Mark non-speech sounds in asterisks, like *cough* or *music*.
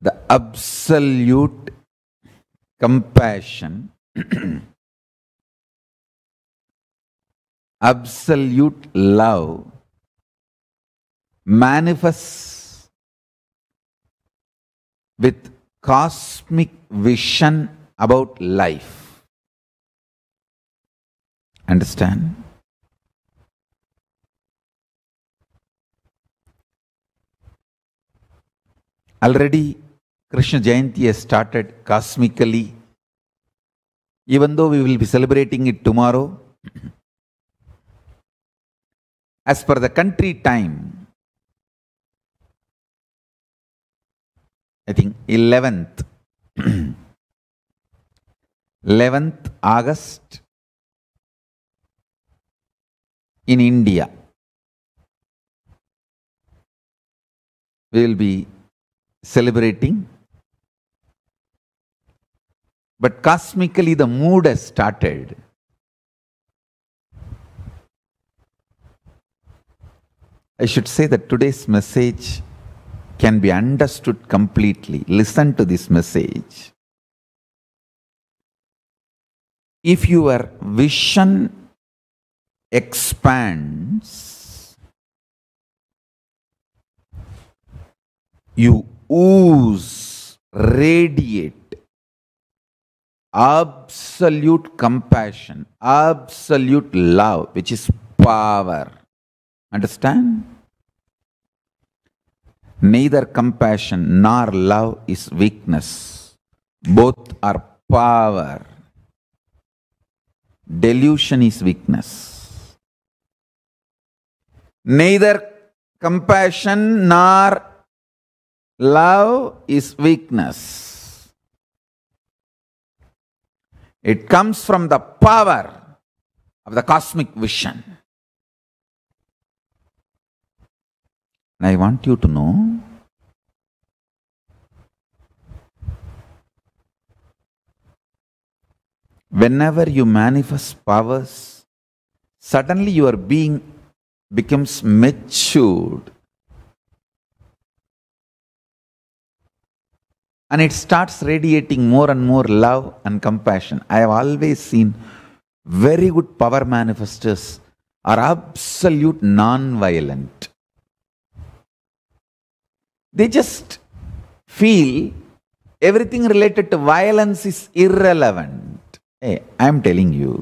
the absolute compassion, *clears throat* absolute love manifests with cosmic vision about life. Understand? Already Krishna Jayanti has started cosmically. Even though we will be celebrating it tomorrow, as per the country time, I think 11th, 11th *clears throat* August in India. We will be celebrating but cosmically, the mood has started. I should say that today's message can be understood completely. Listen to this message. If your vision expands, you ooze, radiate absolute compassion, absolute love, which is power. Understand? Neither compassion nor love is weakness. Both are power. Delusion is weakness. Neither compassion nor love is weakness. It comes from the power of the cosmic vision. And I want you to know whenever you manifest powers, suddenly your being becomes matured and it starts radiating more and more love and compassion. I have always seen very good power manifestors are absolute non-violent. They just feel everything related to violence is irrelevant. Hey, eh, I am telling you,